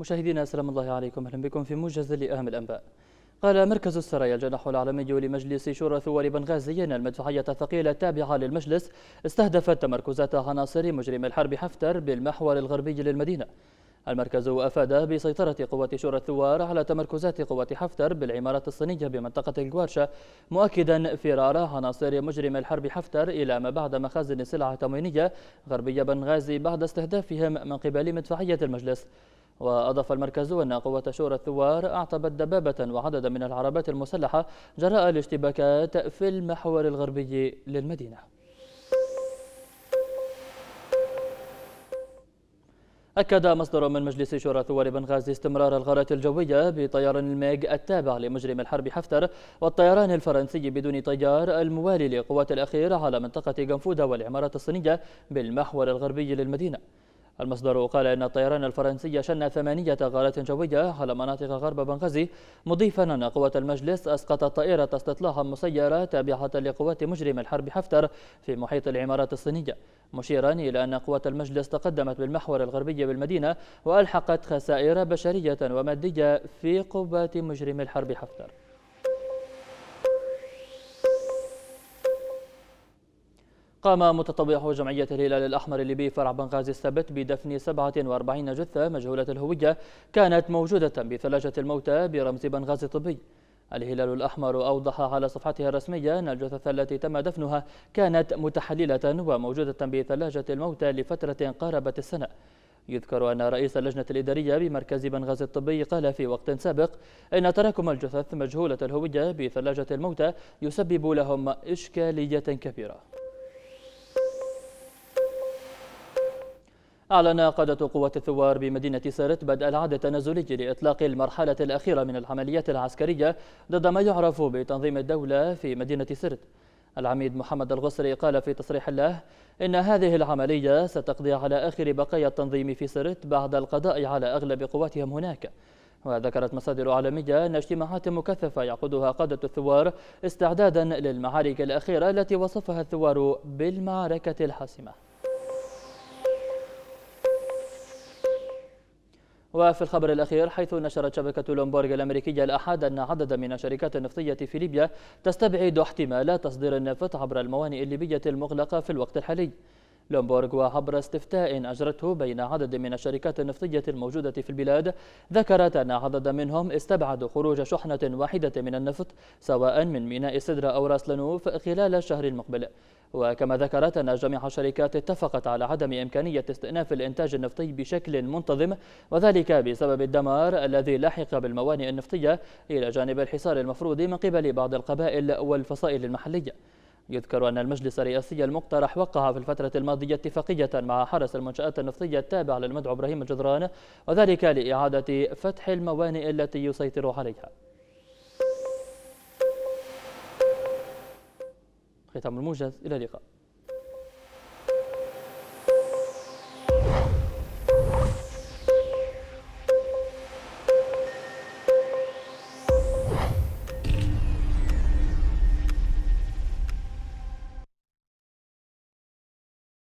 مشاهدينا السلام الله عليكم اهلا بكم في موجز لاهم الانباء. قال مركز السرايا الجناح العالمي لمجلس شورى ثوار بنغازي ان المدفعيه الثقيله التابعه للمجلس استهدفت تمركزات عناصر مجرم الحرب حفتر بالمحور الغربي للمدينه. المركز أفاد بسيطرة قوات شورى الثوار على تمركزات قوات حفتر بالعمارات الصينية بمنطقة الجوارشة مؤكدا فرار عناصر مجرم الحرب حفتر إلى ما بعد مخازن سلع تموينية غربية بنغازي بعد استهدافهم من قبل مدفعية المجلس وأضاف المركز أن قوة شورى الثوار أعطبت دبابة وعددا من العربات المسلحة جراء الاشتباكات في المحور الغربي للمدينة أكد مصدر من مجلس شورى ثوار بنغازي استمرار الغارات الجوية بطيران الميغ التابع لمجرم الحرب حفتر والطيران الفرنسي بدون طيار الموالي لقوات الأخير على منطقة جنفودا والعمارات الصينية بالمحور الغربي للمدينة المصدر قال أن الطيران الفرنسي شن ثمانية غارات جوية على مناطق غرب بنغازي مضيفا أن قوات المجلس أسقطت طائرة استطلاع مسيرة تابعة لقوات مجرم الحرب حفتر في محيط العمارات الصينية مشيرا إلى أن قوات المجلس تقدمت بالمحور الغربي بالمدينة وألحقت خسائر بشرية ومادية في قوات مجرم الحرب حفتر قام متطوع جمعية الهلال الأحمر الليبي فرع بنغازي السبت بدفن 47 جثة مجهولة الهوية كانت موجودة بثلاجة الموتى برمز بنغازي الطبي الهلال الأحمر أوضح على صفحته الرسمية أن الجثث التي تم دفنها كانت متحللة وموجودة بثلاجة الموتى لفترة قاربت السنة يذكر أن رئيس اللجنة الإدارية بمركز بنغازي الطبي قال في وقت سابق أن تراكم الجثث مجهولة الهوية بثلاجة الموتى يسبب لهم إشكالية كبيرة أعلن قادة قوات الثوار بمدينة سرت بدء العد التنازلي لإطلاق المرحلة الأخيرة من العمليات العسكرية ضد ما يعرف بتنظيم الدولة في مدينة سرت العميد محمد الغصري قال في تصريح له إن هذه العملية ستقضي على آخر بقايا التنظيم في سرت بعد القضاء على أغلب قواتهم هناك وذكرت مصادر عالمية أن اجتماعات مكثفة يقودها قادة الثوار استعدادا للمعارك الأخيرة التي وصفها الثوار بالمعركة الحاسمة وفي الخبر الأخير حيث نشرت شبكة لومبورغ الأمريكية الأحد أن عددا من الشركات النفطية في ليبيا تستبعد احتمال تصدير النفط عبر الموانئ الليبية المغلقة في الوقت الحالي لومبورغ وعبر استفتاء أجرته بين عدد من الشركات النفطية الموجودة في البلاد ذكرت أن عدد منهم استبعدوا خروج شحنة واحدة من النفط سواء من ميناء سدرة أو راس لنوف خلال الشهر المقبل وكما ذكرت أن جميع الشركات اتفقت على عدم إمكانية استئناف الإنتاج النفطي بشكل منتظم وذلك بسبب الدمار الذي لحق بالموانئ النفطية إلى جانب الحصار المفروض من قبل بعض القبائل والفصائل المحلية يذكر أن المجلس الرئاسي المقترح وقع في الفترة الماضية اتفاقية مع حرس المنشآت النفطية التابع للمدعو إبراهيم الجدران وذلك لإعادة فتح الموانئ التي يسيطر عليها ختام الموجز إلى اللقاء